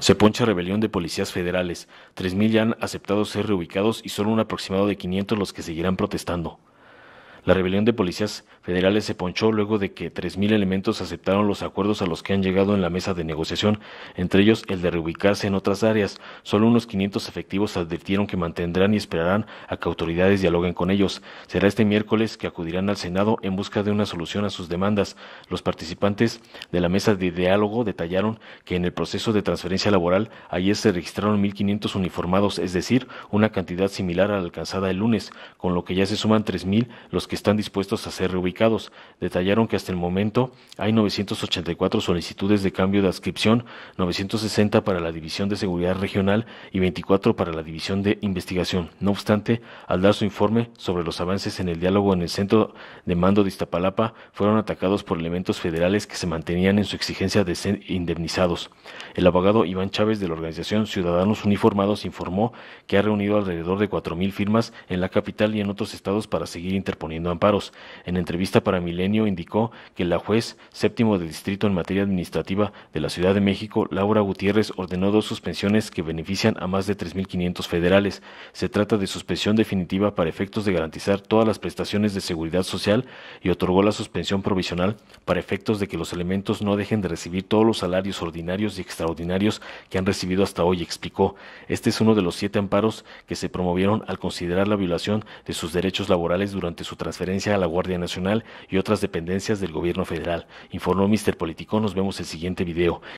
Se poncha rebelión de policías federales. 3.000 ya han aceptado ser reubicados y solo un aproximado de 500 los que seguirán protestando. La rebelión de policías federales se ponchó luego de que 3.000 elementos aceptaron los acuerdos a los que han llegado en la mesa de negociación, entre ellos el de reubicarse en otras áreas. Solo unos 500 efectivos advirtieron que mantendrán y esperarán a que autoridades dialoguen con ellos. Será este miércoles que acudirán al Senado en busca de una solución a sus demandas. Los participantes de la mesa de diálogo detallaron que en el proceso de transferencia laboral ayer se registraron 1.500 uniformados, es decir, una cantidad similar a la alcanzada el lunes, con lo que ya se suman 3.000 los que están dispuestos a ser reubicados. Detallaron que hasta el momento hay 984 solicitudes de cambio de adscripción, 960 para la División de Seguridad Regional y 24 para la División de Investigación. No obstante, al dar su informe sobre los avances en el diálogo en el centro de mando de Iztapalapa, fueron atacados por elementos federales que se mantenían en su exigencia de ser indemnizados. El abogado Iván Chávez de la organización Ciudadanos Uniformados informó que ha reunido alrededor de 4.000 firmas en la capital y en otros estados para seguir interponiendo amparos. En entrevista para Milenio indicó que la juez séptimo de distrito en materia administrativa de la Ciudad de México, Laura Gutiérrez, ordenó dos suspensiones que benefician a más de 3.500 federales. Se trata de suspensión definitiva para efectos de garantizar todas las prestaciones de seguridad social y otorgó la suspensión provisional para efectos de que los elementos no dejen de recibir todos los salarios ordinarios y extraordinarios que han recibido hasta hoy, explicó. Este es uno de los siete amparos que se promovieron al considerar la violación de sus derechos laborales durante su transferencia a la Guardia Nacional y otras dependencias del gobierno federal. Informó Mister Político. Nos vemos el siguiente video.